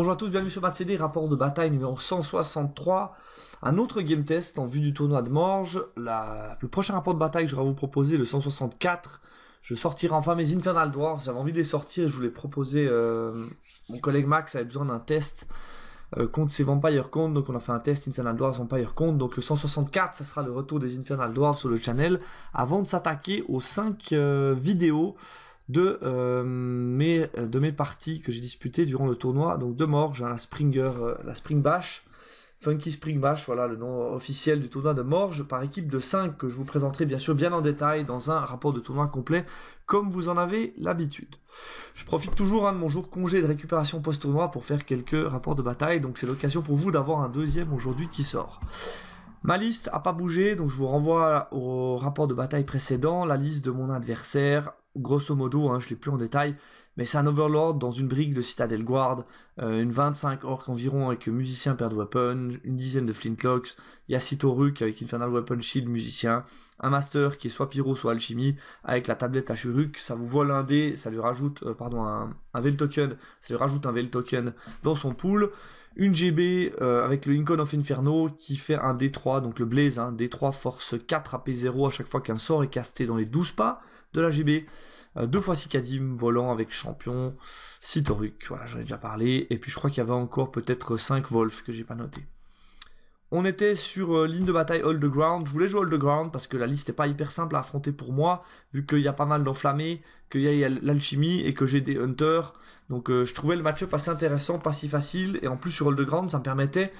Bonjour à tous, bienvenue sur CD, rapport de bataille numéro 163, un autre game test en vue du tournoi de Morge La... Le prochain rapport de bataille que j'aurai à vous proposer, le 164, je sortirai enfin mes Infernal Dwarfs, j'avais envie de les sortir, je voulais proposer, euh... mon collègue Max avait besoin d'un test euh, contre ses Vampire Count, donc on a fait un test Infernal Dwarfs Vampire Count, donc le 164, ça sera le retour des Infernal Dwarfs sur le channel, avant de s'attaquer aux 5 euh, vidéos de, euh, mes, euh, de mes parties que j'ai disputées durant le tournoi. Donc de Morge, euh, la Springer, la Spring Bash, Funky Spring Bash, voilà le nom officiel du tournoi de Morge, par équipe de 5 que je vous présenterai bien sûr bien en détail dans un rapport de tournoi complet comme vous en avez l'habitude. Je profite toujours hein, de mon jour congé de récupération post-tournoi pour faire quelques rapports de bataille, donc c'est l'occasion pour vous d'avoir un deuxième aujourd'hui qui sort. Ma liste a pas bougé, donc je vous renvoie au rapport de bataille précédent, la liste de mon adversaire, grosso modo, hein, je ne l'ai plus en détail, mais c'est un Overlord dans une brique de Citadel Guard, euh, une 25 orques environ avec musicien perd weapon, une dizaine de flintlocks, y a avec Infernal Weapon Shield musicien, un master qui est soit pyro soit alchimie, avec la tablette Ashuruk, ça vous vole un dé, ça lui rajoute, euh, pardon, un, un token, ça lui rajoute un veil token dans son pool, une GB euh, avec le Lincoln of Inferno qui fait un D3, donc le Blaze, hein, D3 force 4 AP0 à chaque fois qu'un sort est casté dans les 12 pas de la GB. Euh, deux fois Cicadim, volant avec champion, Sitoruk, voilà j'en ai déjà parlé. Et puis je crois qu'il y avait encore peut-être 5 Wolf que j'ai pas noté. On était sur euh, ligne de bataille Hold the Ground. Je voulais jouer All the Ground parce que la liste n'est pas hyper simple à affronter pour moi, vu qu'il y a pas mal d'enflammés, qu'il y a, l'alchimie et que j'ai des hunters. Donc euh, je trouvais le match-up assez intéressant, pas si facile. Et en plus sur Hold the Ground, ça me permettait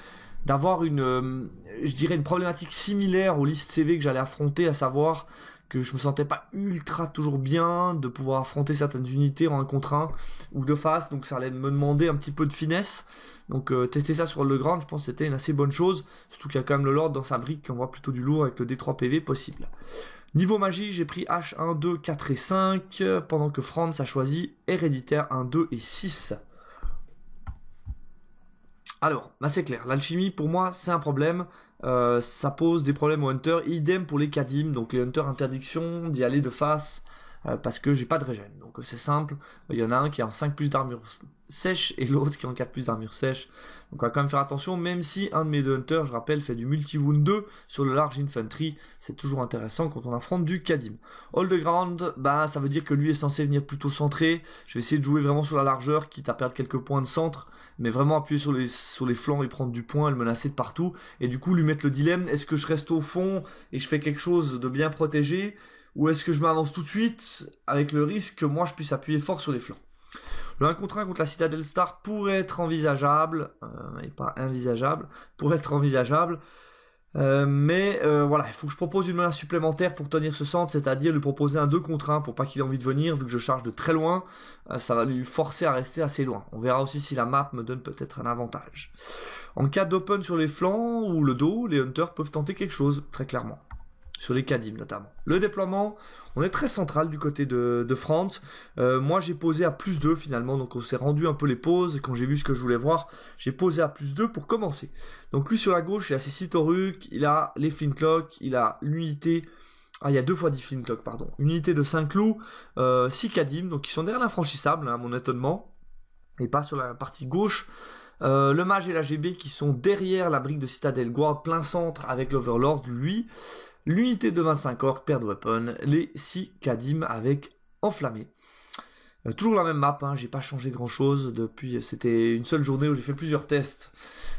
d'avoir une, euh, je dirais, une problématique similaire aux listes CV que j'allais affronter, à savoir que je me sentais pas ultra toujours bien de pouvoir affronter certaines unités en un contre 1 ou de face, donc ça allait me demander un petit peu de finesse. Donc euh, tester ça sur le ground, je pense que c'était une assez bonne chose, surtout qu'il y a quand même le Lord dans sa brique qui voit plutôt du lourd avec le D3 PV possible. Niveau magie, j'ai pris H1, 2, 4 et 5, pendant que Franz a choisi Héréditaire 1, 2 et 6. Alors, bah c'est clair, l'alchimie pour moi c'est un problème, euh, ça pose des problèmes aux hunters. Idem pour les Kadim, donc les hunters interdiction d'y aller de face. Euh, parce que j'ai pas de régène. Donc euh, c'est simple, il y en a un qui est en 5 plus d'armure sèche et l'autre qui est en 4 plus d'armure sèche. Donc on va quand même faire attention, même si un de mes deux hunters, je rappelle, fait du multi-wound 2 sur le large infantry, c'est toujours intéressant quand on affronte du Kadim. All the ground, bah ça veut dire que lui est censé venir plutôt centré, je vais essayer de jouer vraiment sur la largeur, quitte à perdre quelques points de centre, mais vraiment appuyer sur les, sur les flancs et prendre du point le menacer de partout, et du coup lui mettre le dilemme, est-ce que je reste au fond et je fais quelque chose de bien protégé ou est-ce que je m'avance tout de suite avec le risque que moi je puisse appuyer fort sur les flancs le 1 contre 1 contre la Citadel Star pourrait être envisageable, euh, pas envisageable, pourrait être envisageable. Euh, mais euh, voilà, il faut que je propose une menace supplémentaire pour tenir ce centre, c'est-à-dire lui proposer un 2 contre 1 pour pas qu'il ait envie de venir, vu que je charge de très loin, euh, ça va lui forcer à rester assez loin. On verra aussi si la map me donne peut-être un avantage. En cas d'open sur les flancs ou le dos, les hunters peuvent tenter quelque chose, très clairement sur les Kadim notamment. Le déploiement, on est très central du côté de, France. Euh, moi j'ai posé à plus 2 finalement, donc on s'est rendu un peu les pauses, et quand j'ai vu ce que je voulais voir, j'ai posé à plus 2 pour commencer. Donc lui sur la gauche, il a ses 6 il a les flintlock, il a l'unité... Ah, il y a deux fois 10 flintlock, pardon. unité de 5 loups, euh, 6 Kadim, donc ils sont derrière l'infranchissable, hein, à mon étonnement. Et pas sur la partie gauche. Euh, le mage et la GB qui sont derrière la brique de citadel guard, plein centre avec l'overlord, lui l'unité de 25 orques paire de weapon, les 6 Kadim avec enflammé. Euh, toujours la même map, hein, j'ai pas changé grand chose depuis, c'était une seule journée où j'ai fait plusieurs tests.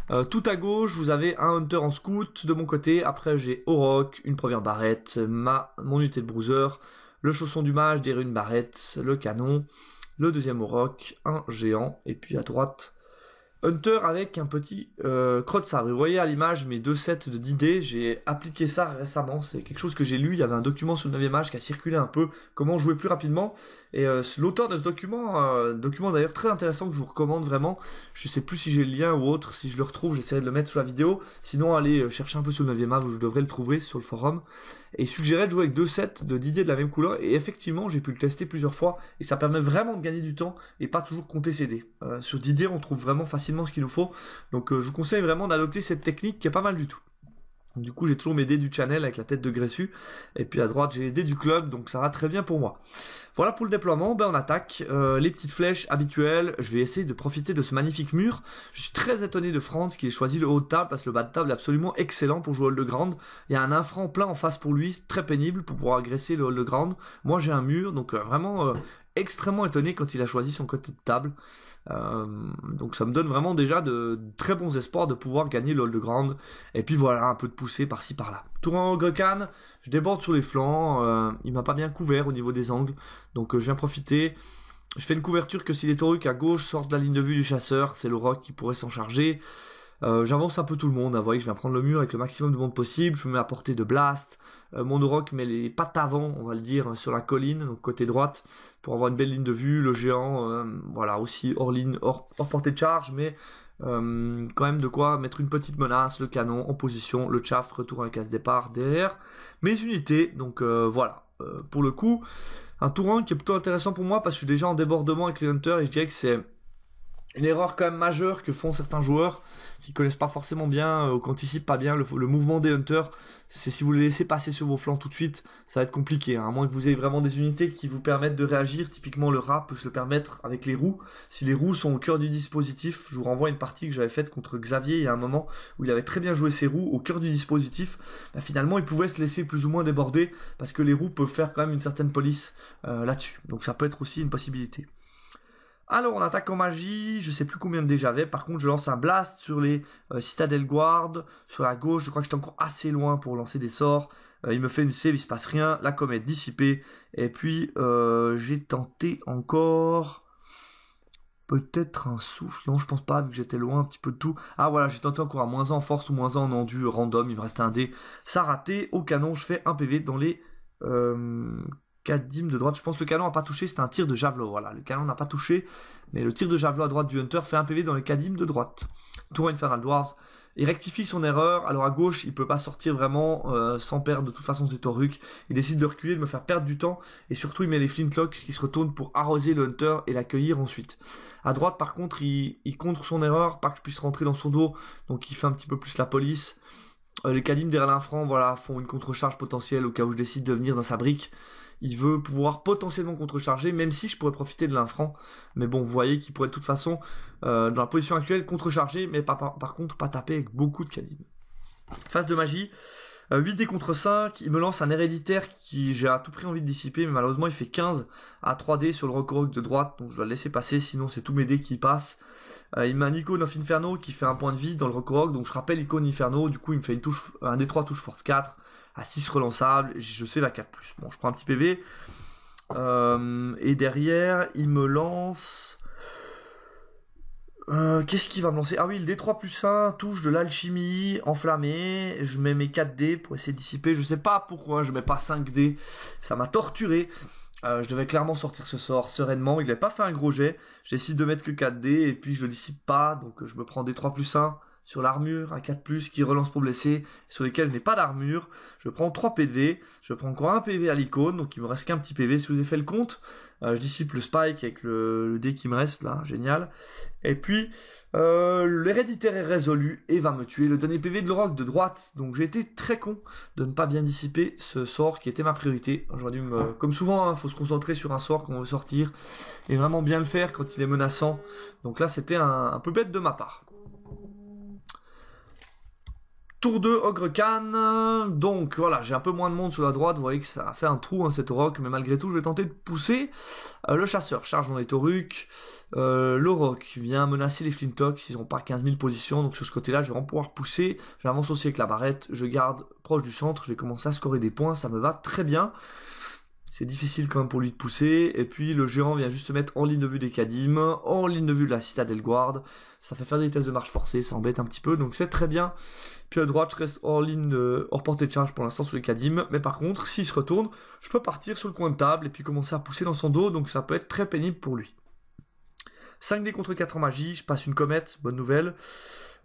Euh, tout à gauche, vous avez un Hunter en scout de mon côté, après j'ai rock, une première barrette, ma, mon unité de bruiser, le chausson du mage, des runes barrettes, le canon, le deuxième rock, un géant, et puis à droite, Hunter avec un petit euh, crotte-sabre. Vous voyez à l'image mes deux sets de 10 j'ai appliqué ça récemment, c'est quelque chose que j'ai lu, il y avait un document sur le 9 ème âge qui a circulé un peu, comment jouer plus rapidement. Et euh, l'auteur de ce document, euh, document d'ailleurs très intéressant que je vous recommande vraiment, je sais plus si j'ai le lien ou autre, si je le retrouve j'essaierai de le mettre sous la vidéo, sinon allez euh, chercher un peu sur le 9 e art, vous devrez le trouver sur le forum, et il suggérait de jouer avec deux sets de Didier de la même couleur, et effectivement j'ai pu le tester plusieurs fois, et ça permet vraiment de gagner du temps, et pas toujours compter ses dés. sur Didier on trouve vraiment facilement ce qu'il nous faut, donc je vous conseille vraiment d'adopter cette technique qui est pas mal du tout. Du coup, j'ai toujours mes dés du channel avec la tête de Gressu. Et puis à droite, j'ai les dés du club, donc ça va très bien pour moi. Voilà pour le déploiement. Ben, on attaque. Euh, les petites flèches habituelles. Je vais essayer de profiter de ce magnifique mur. Je suis très étonné de France qui a choisi le haut de table, parce que le bas de table est absolument excellent pour jouer au le ground. Il y a un infran plein en face pour lui, très pénible pour pouvoir agresser le, le Moi, j'ai un mur, donc euh, vraiment, euh, extrêmement étonné quand il a choisi son côté de table. Euh, donc ça me donne vraiment déjà de, très bons espoirs de pouvoir gagner l'Old Ground. Et puis voilà, un peu de poussée par-ci par-là. en Gokan, je déborde sur les flancs. Euh, il m'a pas bien couvert au niveau des angles. Donc euh, je viens profiter. Je fais une couverture que si les taurucs à gauche sortent de la ligne de vue du chasseur, c'est le rock qui pourrait s'en charger. Euh, j'avance un peu tout le monde, hein, vous voyez que je viens prendre le mur avec le maximum de monde possible, je me mets à portée de blast, euh, mon rock met les pattes avant, on va le dire, hein, sur la colline, donc côté droite, pour avoir une belle ligne de vue, le géant, euh, voilà, aussi hors ligne, hors, portée de charge, mais quand même de quoi mettre une petite menace, le canon en position, le chaff, retour avec casse départ derrière mes unités. Donc voilà, pour le coup, un tour 1 qui est plutôt intéressant pour moi parce que je suis déjà en débordement avec les hunters et je dirais que c'est une erreur quand même majeure que font certains joueurs qui connaissent pas forcément bien euh, ou qui anticipent pas bien le, mouvement des hunters, c'est si vous les laissez passer sur vos flancs tout de suite, ça va être compliqué, hein. à moins que vous ayez vraiment des unités qui vous permettent de réagir, typiquement le rat peut se le permettre avec les roues, si les roues sont au cœur du dispositif, je vous renvoie à une partie que j'avais faite contre Xavier il y a un moment où il avait très bien joué ses roues au cœur du dispositif, bah, finalement il pouvait se laisser plus ou moins déborder parce que les roues peuvent faire quand même une certaine police euh, là-dessus, donc ça peut être aussi une possibilité. Alors on attaque en magie, je sais plus combien de j'avais, par contre je lance un blast sur les euh, Citadel Guard, sur la gauche, je crois que j'étais encore assez loin pour lancer des sorts, euh, il me fait une save, il se passe rien, la comète dissipée, et puis euh, j'ai tenté encore... Peut-être un souffle, non je pense pas vu que j'étais loin un petit peu de tout. Ah voilà, j'ai tenté encore à moins 1 en force ou moins 1 en endu, random, il me reste un dé. Ça a raté, au canon je fais un PV dans les Cadim de droite. Je pense que le canon n'a pas touché, c'est un tir de javelot. Voilà, le canon n'a pas touché, mais le tir de javelot à droite du Hunter fait un PV dans les Cadim de droite. Tour Infernal Dwarves. Il rectifie son erreur. Alors à gauche, il peut pas sortir vraiment euh, sans perdre de toute façon ses torucs. Il décide de reculer, de me faire perdre du temps. Et surtout, il met les flintlocks qui se retournent pour arroser le hunter et l'accueillir ensuite. À droite, par contre, il, contre son erreur, pas que je puisse rentrer dans son dos. Donc il fait un petit peu plus la police. Euh, les Kadim derrière l'infranc, voilà, font une contre potentielle au cas où je décide de venir dans sa brique il veut pouvoir potentiellement contrecharger, même si je pourrais profiter de l'infranc. Mais bon, vous voyez qu'il pourrait de toute façon, euh, dans la position actuelle, contrecharger, mais par, par, contre pas taper avec beaucoup de calibre. Phase de magie. 8 euh, dés contre 5, il me lance un héréditaire qui j'ai à tout prix envie de dissiper, mais malheureusement il fait 15 à 3D sur le rock de droite, donc je vais le laisser passer, sinon c'est tous mes dés qui passent. Euh, il m'a un icône of Inferno qui fait un point de vie dans le rock. donc je rappelle icône Inferno, du coup il me fait une touche, un D3 touche force 4, à 6 relançables, je sais la 4+. Bon, je prends un petit PV. Euh, et derrière, il me lance... Euh, qu'est-ce qu'il va me lancer Ah oui, le D3 plus 1, touche de l'alchimie, enflammée. Je mets mes 4D pour essayer de dissiper. Je sais pas pourquoi je mets pas 5D. Ça m'a torturé. Euh, je devais clairement sortir ce sort sereinement. Il n'avait pas fait un gros jet. J'essaie de mettre que 4D et puis je le dissipe pas. Donc je me prends D3 plus 1 sur l'armure à 4+, qui relance pour blesser, sur lesquels je n'ai pas d'armure. Je prends 3 PV, je prends encore un PV à l'icône, donc il me reste qu'un petit PV. Si vous avez fait le compte, euh, je dissipe le spike avec le, dé qui me reste là, génial. Et puis, euh, l'héréditaire est résolu et va me tuer le dernier PV de l'oroc de droite. Donc j'ai été très con de ne pas bien dissiper ce sort qui était ma priorité. Comme souvent, il hein, faut se concentrer sur un sort qu'on veut sortir et vraiment bien le faire quand il est menaçant. Donc là, c'était un peu bête de ma part. Tour 2, Ogre Khan. Donc voilà, j'ai un peu moins de monde sur la droite. Vous voyez que ça a fait un trou, hein, cette rock. Mais malgré tout, je vais tenter de pousser. Euh, le chasseur charge dans les toruques. Euh, le rock vient menacer les Flintox Ils n'ont pas 15 000 positions. Donc sur ce côté-là, je vais vraiment pouvoir pousser. J'avance aussi avec la barrette. Je garde proche du centre. Je vais commencer à scorer des points. Ça me va très bien. C'est difficile quand même pour lui de pousser. Et puis le géant vient juste se mettre en ligne de vue des Kadim, en ligne de vue de la citadelle guard. Ça fait faire des tests de marche forcée, ça embête un petit peu, donc c'est très bien. Puis à droite, je reste hors ligne, hors portée de charge pour l'instant sur les Kadim. Mais par contre, s'il se retourne, je peux partir sur le coin de table et puis commencer à pousser dans son dos, donc ça peut être très pénible pour lui. 5 dés contre 4 en magie, je passe une comète, bonne nouvelle.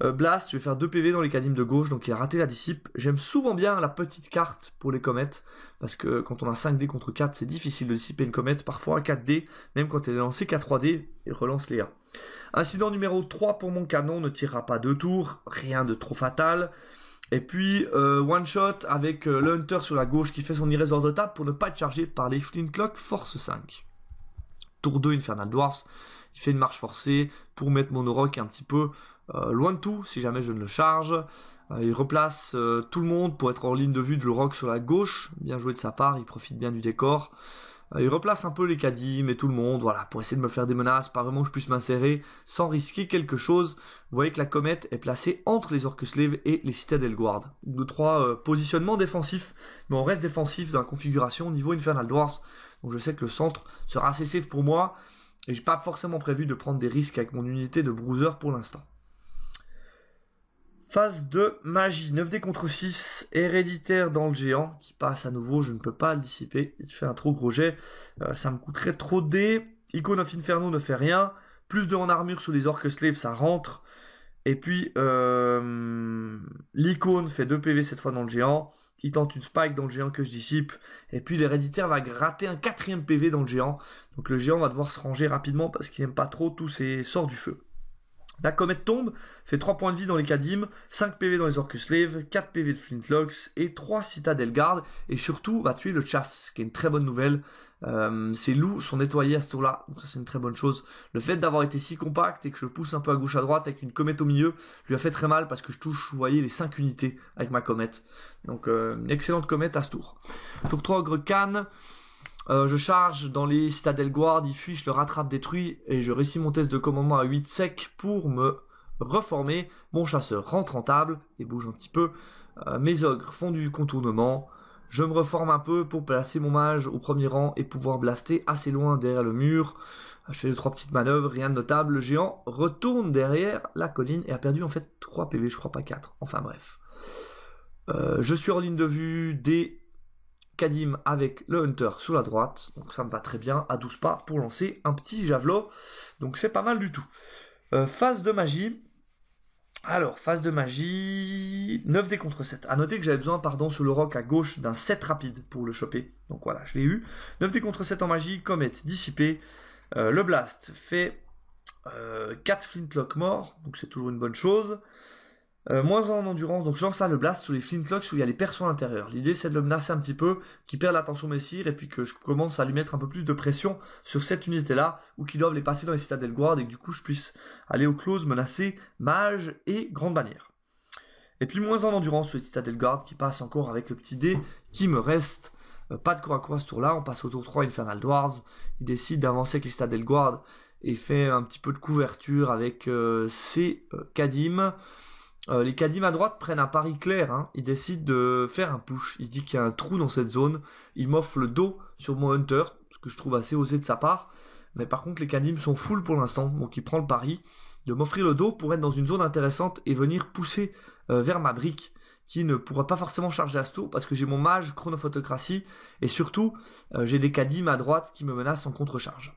Euh, Blast, je vais faire 2 PV dans les cadimes de gauche, donc il a raté la dissipe. J'aime souvent bien la petite carte pour les comètes, parce que quand on a 5 dés contre 4, c'est difficile de dissiper une comète. Parfois, à 4 d même quand elle est lancée qu'à 3 d il relance les 1. Incident numéro 3 pour mon canon, ne tirera pas 2 tours, rien de trop fatal. Et puis, euh, one shot avec euh, le Hunter sur la gauche qui fait son de table pour ne pas être chargé par les Flintlock Force 5. 2 Infernal Dwarfs, il fait une marche forcée pour mettre mon OROC un petit peu euh, loin de tout si jamais je ne le charge. Euh, il replace euh, tout le monde pour être en ligne de vue de roc sur la gauche, bien joué de sa part, il profite bien du décor. il replace un peu les Kadim et tout le monde, voilà, pour essayer de me faire des menaces, pas vraiment que je puisse m'insérer sans risquer quelque chose. Vous voyez que la comète est placée entre les orques Slaves et les Citadel Guard. Deux, trois positionnements défensifs, mais on reste défensif dans la configuration niveau Infernal Dwarfs je sais que le centre sera assez safe pour moi. Et j'ai pas forcément prévu de prendre des risques avec mon unité de bruiser pour l'instant. Phase de magie, 9D contre 6, héréditaire dans le géant, qui passe à nouveau, je ne peux pas le dissiper, il fait un trop gros jet, euh, ça me coûterait trop de dés, icône of Inferno ne fait rien, plus de en armure sous les orques slaves, ça rentre, et puis euh, l'icône fait 2 PV cette fois dans le géant, il tente une spike dans le géant que je dissipe. Et puis l'héréditaire va gratter un quatrième PV dans le géant. Donc le géant va devoir se ranger rapidement parce qu'il aime pas trop tous ses sorts du feu. La comète tombe, fait 3 points de vie dans les Kadim, 5 PV dans les Orcus slaves, 4 PV de Flintlocks et 3 Citadel Guard et surtout va tuer le Chaff, ce qui est une très bonne nouvelle. Euh, ces loups sont nettoyés à ce tour-là, donc ça c'est une très bonne chose. Le fait d'avoir été si compact et que je pousse un peu à gauche à droite avec une comète au milieu lui a fait très mal parce que je touche, vous voyez, les 5 unités avec ma comète. Donc euh, une excellente comète à ce tour. Tour 3 Ogre Cannes. Euh, je charge dans les citadelles guard, il fuit, je le rattrape, détruit, et je réussis mon test de commandement à 8 sec pour me reformer. Mon chasseur rentre en table et bouge un petit peu. Euh, mes ogres font du contournement. Je me reforme un peu pour placer mon mage au premier rang et pouvoir blaster assez loin derrière le mur. Euh, je fais trois petites manœuvres, rien de notable. Le géant retourne derrière la colline et a perdu en fait 3 PV, je crois pas 4. Enfin bref. je suis en ligne de vue des Kadim avec le Hunter sous la droite. Donc ça me va très bien à 12 pas pour lancer un petit javelot. Donc c'est pas mal du tout. Euh, phase de magie. Alors, phase de magie, 9 des contre 7. À noter que j'avais besoin, pardon, sur le roc à gauche d'un 7 rapide pour le choper. Donc voilà, je l'ai eu. 9 des contre 7 en magie, comète dissipé, euh, le blast fait 4 euh, flintlock morts, donc c'est toujours une bonne chose. Euh, moins en endurance, donc je lance là le blast sur les flintlocks où il y a les persos à l'intérieur. L'idée c'est de le menacer un petit peu, qu'il perde l'attention messire et puis que je commence à lui mettre un peu plus de pression sur cette unité là, ou qu'il doive les passer dans les citadelles guard et que du coup je puisse aller au close, menacer, mage et grande bannière. Et puis moins en endurance sur les citadelles guard qui passe encore avec le petit dé qui me reste. Euh, pas de corps à corps ce tour là, on passe au tour 3 Infernal Dwarves, il décide d'avancer avec les citadelles guard et fait un petit peu de couverture avec euh, ses Kadim. Euh, les Kadim à droite prennent un pari clair. Hein. Ils décident de faire un push. Ils se disent qu'il y a un trou dans cette zone. Ils m'offrent le dos sur mon Hunter, ce que je trouve assez osé de sa part. Mais par contre, les Kadim sont full pour l'instant. Donc il prend le pari de m'offrir le dos pour être dans une zone intéressante et venir pousser euh, vers ma brique qui ne pourra pas forcément charger à ce tour parce que j'ai mon mage, chronophotocratie, et surtout euh, j'ai des Kadim à droite qui me menacent en contrecharge.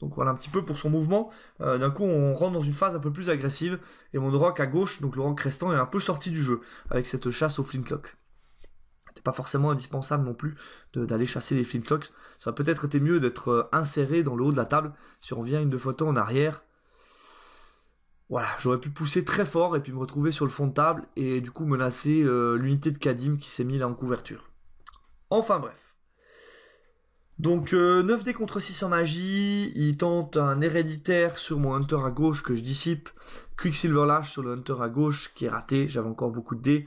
Donc voilà un petit peu pour son mouvement. Euh, d'un coup, on rentre dans une phase un peu plus agressive et mon rock à gauche, donc le rock restant, est un peu sorti du jeu avec cette chasse au flintlock. C'était pas forcément indispensable non plus d'aller chasser les flintlocks. Ça aurait peut-être été mieux d'être euh, inséré dans le haut de la table si on revient une deux temps en arrière. Voilà, j'aurais pu pousser très fort et puis me retrouver sur le fond de table et du coup menacer euh, l'unité de Kadim qui s'est mise là en couverture. Enfin bref. Donc 9 euh, dés contre 6 en magie, il tente un héréditaire sur mon hunter à gauche que je dissipe, Quicksilver Lash sur le hunter à gauche qui est raté, j'avais encore beaucoup de dés,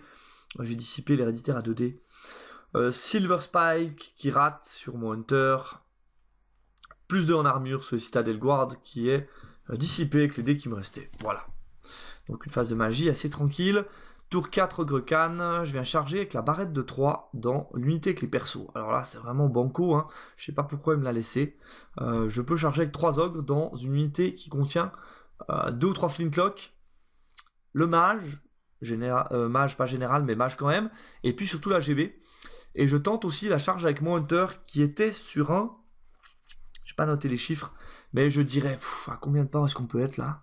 euh, j'ai dissipé l'héréditaire à 2 dés. Euh, Silver Spike qui rate sur mon hunter, plus 2 en armure sur Citadel Guard qui est dissipé avec les dés qui me restaient. Voilà. Donc une phase de magie assez tranquille. Tour 4 Grecan, je viens charger avec la barrette de 3 dans l'unité avec les persos. Alors là, c'est vraiment banco, hein. je sais pas pourquoi il me l'a laissé. Euh, je peux charger avec 3 ogres dans une unité qui contient 2 euh, ou 3 flintlock, le mage, euh, mage pas général, mais mage quand même, et puis surtout la GB. Et je tente aussi la charge avec mon hunter qui était sur un. n'ai pas noté les chiffres, mais je dirais, à combien de temps est-ce qu'on peut être là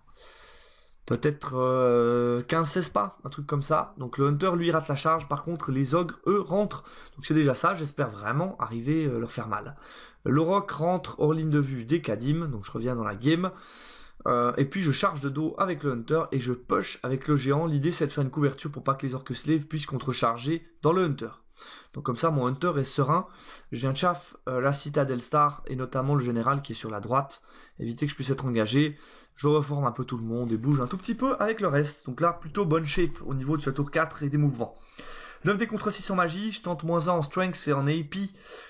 peut-être 15-16 euh, pas, un truc comme ça. Donc le Hunter lui rate la charge, par contre les ogres eux rentrent. Donc c'est déjà ça, j'espère vraiment arriver à euh, leur faire mal. Le rentre hors ligne de vue des Kadim, donc je reviens dans la game. Euh, et puis je charge de dos avec le Hunter et je push avec le géant. L'idée c'est de faire une couverture pour pas que les orques slaves puissent contrecharger dans le Hunter. Donc comme ça, mon hunter est serein. Je viens chaff, euh, la citadelle star et notamment le général qui est sur la droite. Éviter que je puisse être engagé. Je reforme un peu tout le monde et bouge un tout petit peu avec le reste. Donc là, plutôt bonne shape au niveau de ce tour 4 et des mouvements. 9 des contre 6 en magie, je tente moins 1 en strength et en AP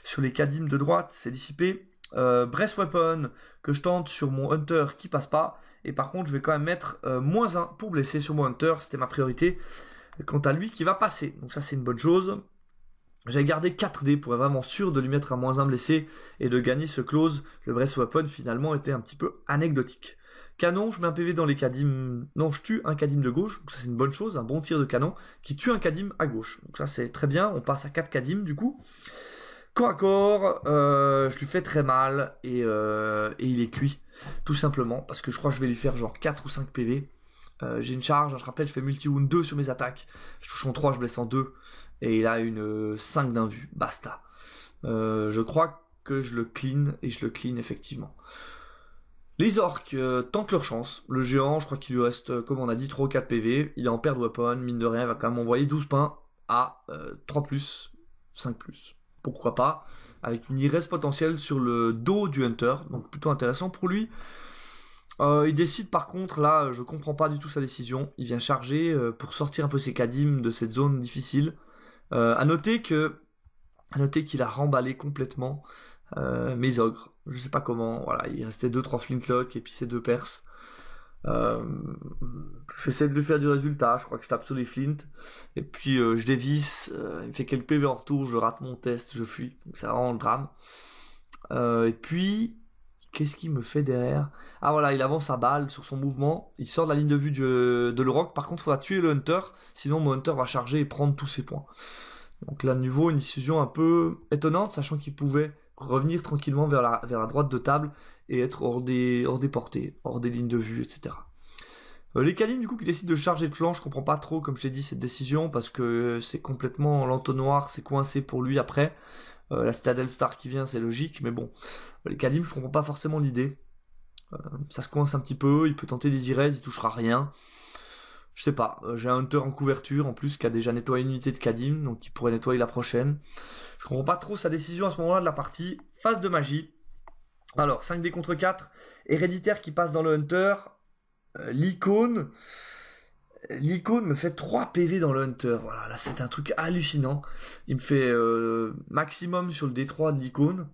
sur les cadimes de droite, c'est dissipé. Euh, Breast Weapon que je tente sur mon Hunter qui passe pas. Et par contre, je vais quand même mettre euh, moins 1 pour blesser sur mon Hunter. C'était ma priorité. Quant à lui qui va passer. Donc ça, c'est une bonne chose. J'avais gardé 4 dés pour être vraiment sûr de lui mettre à moins 1 blessé et de gagner ce close. Le Breast Weapon finalement était un petit peu anecdotique. Canon, je mets un PV dans les cadimes. Non, je tue un kadim de gauche, donc ça c'est une bonne chose, un bon tir de canon qui tue un kadim à gauche. Donc ça c'est très bien, on passe à 4 Kadim du coup. Corps à corps, euh, je lui fais très mal et, euh, et, il est cuit, tout simplement, parce que je crois que je vais lui faire genre 4 ou 5 PV. Euh, j'ai une charge, hein, je rappelle, je fais multi-wound 2 sur mes attaques. Je touche en 3, je blesse en 2. Et il a une 5 euh, d'un Basta. Euh, je crois que je le clean, et je le clean effectivement. Les orques tentent leur chance. Le géant, je crois qu'il lui reste, comme on a dit, 3 ou 4 PV. Il est en paire de weapon, mine de rien, il va quand même envoyer 12 pains à 3 plus, 5 plus. Pourquoi pas Avec une irresse potentielle sur le dos du hunter, donc plutôt intéressant pour lui. Euh, il décide par contre, là, je comprends pas du tout sa décision. Il vient charger euh, pour sortir un peu ses cadimes de cette zone difficile. A euh, à noter que, noter qu'il a remballé complètement mes ogres. Je sais pas comment. Voilà, il restait deux trois flintlocks et puis ses deux perses. J'essaie de lui faire du résultat. Je crois que je tape tous les flint et puis je dévisse. il fait quelques PV en retour. Je rate mon test. Je fuis. Donc ça rend le drame. et puis Qu'est-ce qu'il me fait derrière Ah voilà, il avance sa balle sur son mouvement, il sort de la ligne de vue euh, de le rock. Par contre, il faudra tuer le hunter, sinon mon hunter va charger et prendre tous ses points. Donc là, nouveau, une décision un peu étonnante, sachant qu'il pouvait revenir tranquillement vers la, vers la droite de table et être hors des, hors des portées, hors des lignes de vue, etc. Euh, les canines, du coup, qui décident de charger de flanc, je comprends pas trop, comme je l'ai dit, cette décision, parce que c'est complètement l'entonnoir, c'est coincé pour lui après. Euh, la citadelle Star qui vient, c'est logique, mais bon. Les Kadim, je comprends pas forcément l'idée. Euh, ça se coince un petit peu, il peut tenter des Irez, il touchera rien. Je sais pas, euh, j'ai un Hunter en couverture en plus qui a déjà nettoyé une unité de Kadim, donc il pourrait nettoyer la prochaine. Je comprends pas trop sa décision à ce moment-là de la partie. Phase de magie. Alors, 5D contre 4, héréditaire qui passe dans le Hunter, l'icône l'icône me fait 3 PV dans le Hunter. Voilà, là c'est un truc hallucinant. Il me fait euh, maximum sur le D3 de l'icône.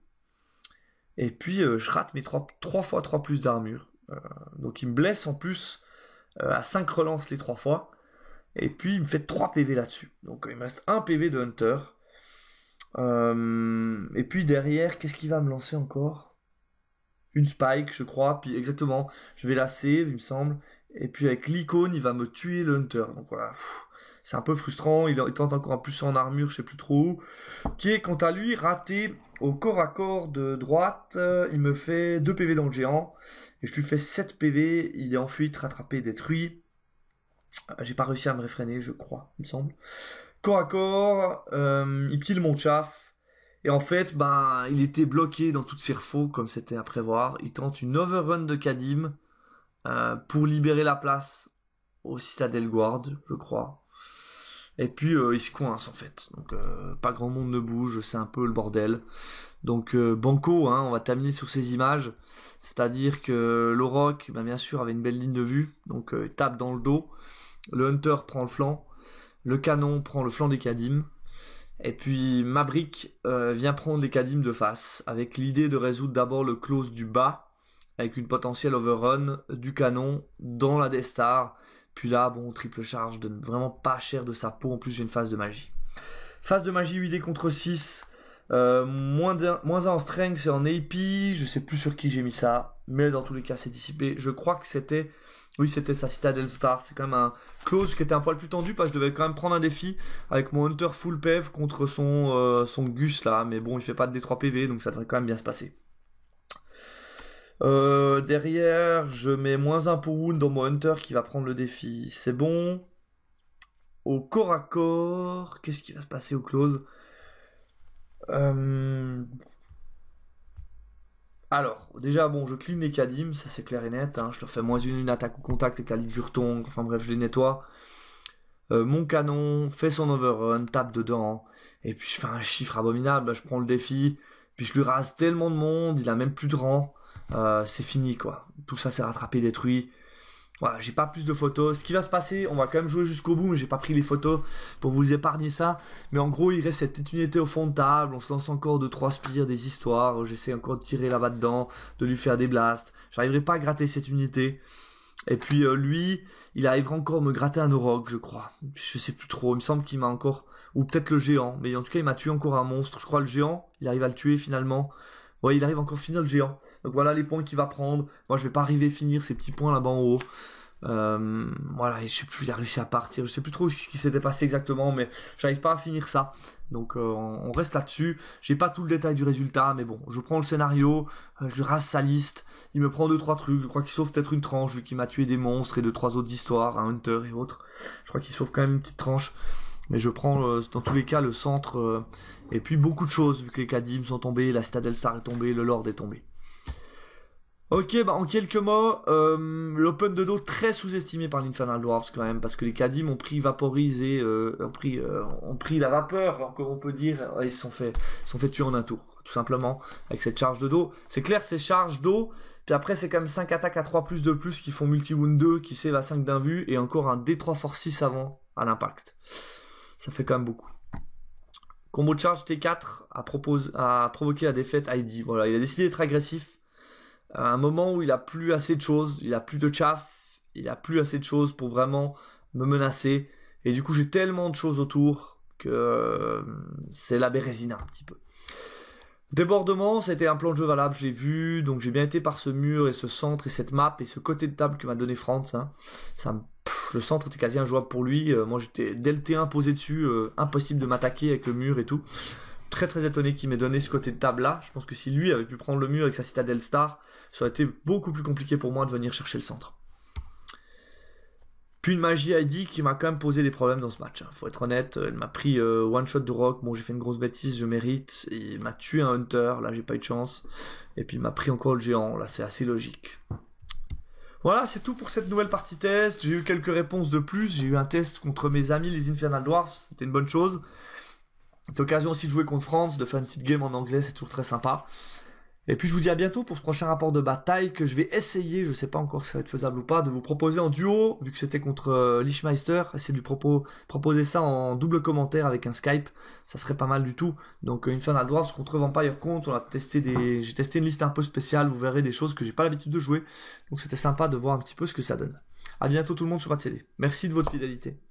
Et puis euh, je rate mes 3, fois 3 plus d'armure. Euh, donc il me blesse en plus à 5 relances les 3 fois. Et puis il me fait 3 PV là-dessus. Donc il me reste 1 PV de Hunter. et puis derrière, qu'est-ce qu'il va me lancer encore Une spike, je crois. Puis exactement, je vais la save, il me semble. Et puis avec l'icône, il va me tuer le Hunter. Donc voilà, c'est un peu frustrant. Il tente encore un plus en armure, je sais plus trop où. Qui est quant à lui raté au corps à corps de droite. Euh, il me fait 2 PV dans le géant. Et je lui fais 7 PV. Il est en fuite, rattrapé, détruit. Euh, j'ai pas réussi à me réfréner, je crois, il me semble. Corps à corps, euh, il pile mon chaff. Et en fait, bah, il était bloqué dans toutes ses refaux, comme c'était à prévoir. Il tente une overrun de Kadim. Euh, pour libérer la place au Citadel Guard, je crois. Et puis euh, il se coince en fait. Donc euh, pas grand monde ne bouge, c'est un peu le bordel. Donc Banco, hein, on va terminer sur ces images. C'est-à-dire que Loroc, bah, bien sûr, avait une belle ligne de vue. Donc il tape dans le dos. Le Hunter prend le flanc. Le canon prend le flanc des Kadim. Et puis Mabrik vient prendre les Kadim de face. Avec l'idée de résoudre d'abord le close du bas avec une potentielle overrun du canon dans la Death Star. Puis là, bon, triple charge, donne vraiment pas cher de sa peau. En plus, j'ai une phase de magie. Phase de magie 8D contre 6. Euh, moins, 1 en strength et en AP. Je sais plus sur qui j'ai mis ça. Mais dans tous les cas, c'est dissipé. Je crois que c'était. Oui, c'était sa Citadel Star. C'est quand même un close qui était un poil plus tendu parce que je devais quand même prendre un défi avec mon Hunter full PEF contre son, euh, son Gus là. Mais bon, il fait pas de D3 PV donc ça devrait quand même bien se passer. Euh, derrière, je mets moins un pour Wound dans mon Hunter qui va prendre le défi. C'est bon. Au corps à corps, qu'est-ce qui va se passer au close euh, Alors, déjà, bon, je clean les Kadim, ça c'est clair et net. Hein. Je leur fais moins une, attaque au contact avec la Ligue Burton. Enfin bref, je les nettoie. Euh, mon canon fait son overrun, tape dedans. Et puis je fais un chiffre abominable. Je prends le défi. Puis je lui rase tellement de monde, il a même plus de rang. Euh, c'est fini, quoi. Tout ça, s'est rattrapé, détruit. Voilà, j'ai pas plus de photos. Ce qui va se passer, on va quand même jouer jusqu'au bout, mais j'ai pas pris les photos pour vous épargner ça. Mais en gros, il reste cette unité au fond de table. On se lance encore de trois spires, des histoires. J'essaie encore de tirer là-bas dedans, de lui faire des blasts. J'arriverai pas à gratter cette unité. Et puis euh, lui, il arrivera encore à me gratter un Orog, je crois. Je sais plus trop. Il me semble qu'il m'a encore, ou peut-être le géant. Mais en tout cas, il m'a tué encore un monstre. Je crois le géant. Il arrive à le tuer finalement. Ouais, il arrive encore final géant. Donc voilà les points qu'il va prendre. Moi, je vais pas arriver à finir ces petits points là-bas en haut. Euh, voilà, je sais plus, il a réussi à partir. Je sais plus trop ce qui s'était passé exactement, mais j'arrive pas à finir ça. Donc euh, on reste là-dessus. J'ai pas tout le détail du résultat, mais bon, je prends le scénario, euh, je lui rase sa liste. Il me prend deux trois trucs. Je crois qu'il sauve peut-être une tranche vu qu'il m'a tué des monstres et deux trois autres histoires, un hunter et autres. Je crois qu'il sauve quand même une petite tranche. Mais je prends euh, dans tous les cas le centre euh, et puis beaucoup de choses, vu que les Kadim sont tombés, la Citadel Star est tombée, le Lord est tombé. Ok, bah en quelques mots, euh, l'open de dos très sous-estimé par l'Infernal Dwarfs quand même, parce que les Kadim ont pris vaporisé, ont, pris, ont pris la vapeur, hein, comme on peut dire, ils se sont fait, sont fait tuer en un tour, tout simplement, avec cette charge de dos. C'est clair, ces charges d'eau, puis après, c'est quand même 5 attaques à 3 plus de plus qui font multi-wound 2, qui save à 5 d'un vu, et encore un D3 force 6 avant à l'impact. Ça fait quand même beaucoup. Combo charge T4 a, provoqué la défaite ID. Voilà, il a décidé d'être agressif. À un moment où il a plus assez de choses, il a plus de chaff, il a plus assez de choses pour vraiment me menacer. Et du coup, j'ai tellement de choses autour que euh, c'est la bérésina un petit peu. Débordement, c'était un plan de jeu valable, j'ai vu, donc j'ai bien été par ce mur et ce centre et cette map et ce côté de table que m'a donné Franz. Hein. Ça, le centre était quasi injouable pour lui, euh, moi j'étais dès 1 posé dessus, euh, impossible de m'attaquer avec le mur et tout. Très très étonné qu'il m'ait donné ce côté de table là, je pense que si lui avait pu prendre le mur avec sa citadelle star, ça aurait été beaucoup plus compliqué pour moi de venir chercher le centre. Puis une magie ID qui m'a quand même posé des problèmes dans ce match. Il hein. Faut être honnête, euh, elle m'a pris euh, one shot de rock. Bon, j'ai fait une grosse bêtise, je mérite. Il m'a tué un hunter, là j'ai pas eu de chance. Et puis il m'a pris encore le géant, là c'est assez logique. Voilà, c'est tout pour cette nouvelle partie test. J'ai eu quelques réponses de plus. J'ai eu un test contre mes amis les Infernal Dwarfs, c'était une bonne chose. Cette l'occasion aussi de jouer contre France, de faire une petite game en anglais, c'est toujours très sympa. Et puis je vous dis à bientôt pour ce prochain rapport de bataille que je vais essayer, je sais pas encore si ça va être faisable ou pas, de vous proposer en duo, vu que c'était contre euh, Lichmeister, essayer de lui propos, proposer ça en double commentaire avec un Skype, ça serait pas mal du tout. Donc euh, Infernal Dwarfs contre Vampire Count, on a testé des. J'ai testé une liste un peu spéciale, vous verrez des choses que j'ai pas l'habitude de jouer. Donc c'était sympa de voir un petit peu ce que ça donne. À bientôt tout le monde sur ATCD. Merci de votre fidélité.